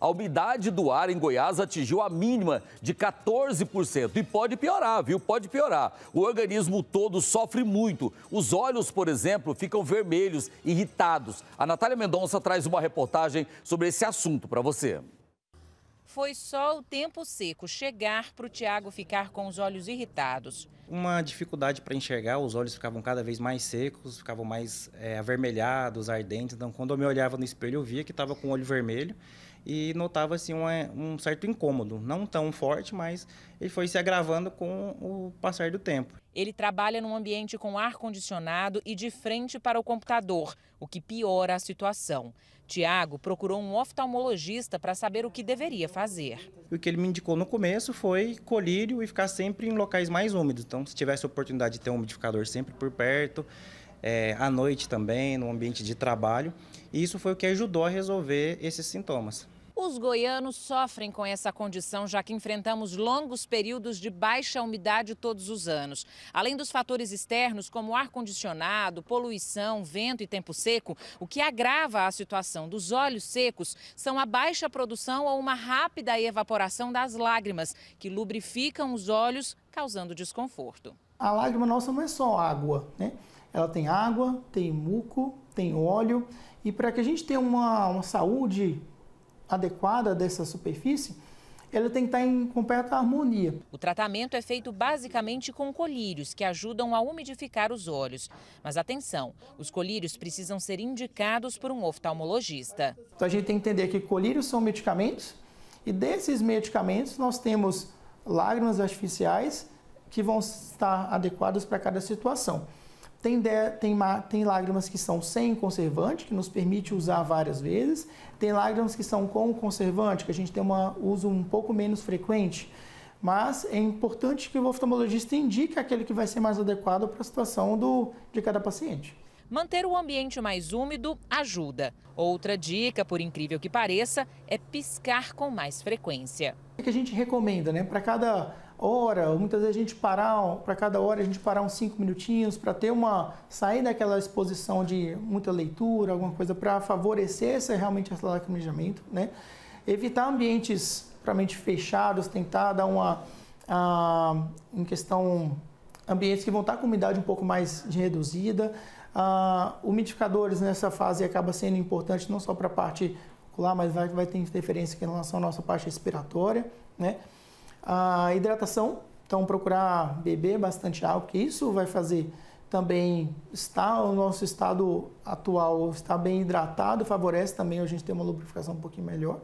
A umidade do ar em Goiás atingiu a mínima de 14% e pode piorar, viu? Pode piorar. O organismo todo sofre muito. Os olhos, por exemplo, ficam vermelhos, irritados. A Natália Mendonça traz uma reportagem sobre esse assunto para você. Foi só o tempo seco chegar para o Tiago ficar com os olhos irritados uma dificuldade para enxergar, os olhos ficavam cada vez mais secos, ficavam mais é, avermelhados, ardentes. Então, quando eu me olhava no espelho, eu via que estava com o olho vermelho e notava assim, um, um certo incômodo, não tão forte, mas ele foi se agravando com o passar do tempo. Ele trabalha num ambiente com ar condicionado e de frente para o computador, o que piora a situação. Tiago procurou um oftalmologista para saber o que deveria fazer. O que ele me indicou no começo foi colírio e ficar sempre em locais mais úmidos. Então, então, se tivesse a oportunidade de ter um umidificador sempre por perto, é, à noite também, no ambiente de trabalho, e isso foi o que ajudou a resolver esses sintomas. Os goianos sofrem com essa condição, já que enfrentamos longos períodos de baixa umidade todos os anos. Além dos fatores externos, como ar-condicionado, poluição, vento e tempo seco, o que agrava a situação dos olhos secos são a baixa produção ou uma rápida evaporação das lágrimas, que lubrificam os olhos, causando desconforto. A lágrima nossa não é só água, né? Ela tem água, tem muco, tem óleo. E para que a gente tenha uma, uma saúde adequada dessa superfície, ela tem que estar tá em completa harmonia. O tratamento é feito basicamente com colírios, que ajudam a umidificar os olhos. Mas atenção, os colírios precisam ser indicados por um oftalmologista. Então a gente tem que entender que colírios são medicamentos e desses medicamentos nós temos lágrimas artificiais que vão estar adequadas para cada situação. Tem, de, tem, tem lágrimas que são sem conservante, que nos permite usar várias vezes. Tem lágrimas que são com conservante, que a gente tem um uso um pouco menos frequente. Mas é importante que o oftalmologista indique aquele que vai ser mais adequado para a situação do, de cada paciente. Manter o ambiente mais úmido ajuda. Outra dica, por incrível que pareça, é piscar com mais frequência. O que a gente recomenda, né? Para cada hora, muitas vezes a gente parar, para cada hora a gente parar uns cinco minutinhos para ter uma sair daquela exposição de muita leitura, alguma coisa para favorecer esse, realmente esse lacrimejamento, né? Evitar ambientes realmente fechados, tentar dar uma a, em questão ambientes que vão estar tá com umidade um pouco mais reduzida. Ah, umidificadores nessa fase acaba sendo importante não só para a parte ocular, mas vai, vai ter interferência em relação à nossa parte respiratória, né? A hidratação, então procurar beber bastante água, porque isso vai fazer também estar o nosso estado atual, estar bem hidratado, favorece também a gente ter uma lubrificação um pouquinho melhor.